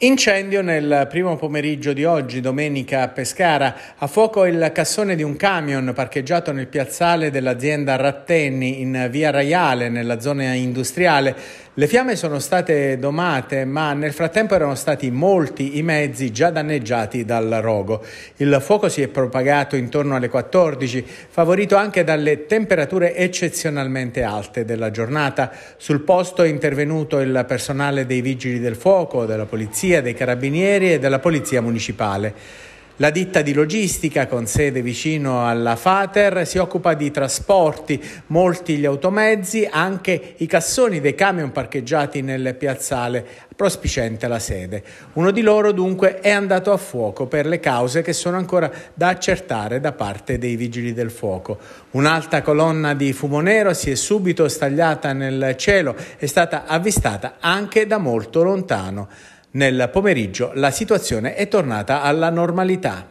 Incendio nel primo pomeriggio di oggi, domenica a Pescara. A fuoco il cassone di un camion parcheggiato nel piazzale dell'azienda Rattenni in via Raiale, nella zona industriale. Le fiamme sono state domate, ma nel frattempo erano stati molti i mezzi già danneggiati dal rogo. Il fuoco si è propagato intorno alle 14, favorito anche dalle temperature eccezionalmente alte della giornata. Sul posto è intervenuto il personale dei vigili del fuoco, della polizia, dei carabinieri e della polizia municipale. La ditta di logistica con sede vicino alla Fater si occupa di trasporti, molti gli automezzi, anche i cassoni dei camion parcheggiati nel piazzale prospicente la sede. Uno di loro dunque è andato a fuoco per le cause che sono ancora da accertare da parte dei vigili del fuoco. Un'alta colonna di fumo nero si è subito stagliata nel cielo, è stata avvistata anche da molto lontano. Nel pomeriggio la situazione è tornata alla normalità.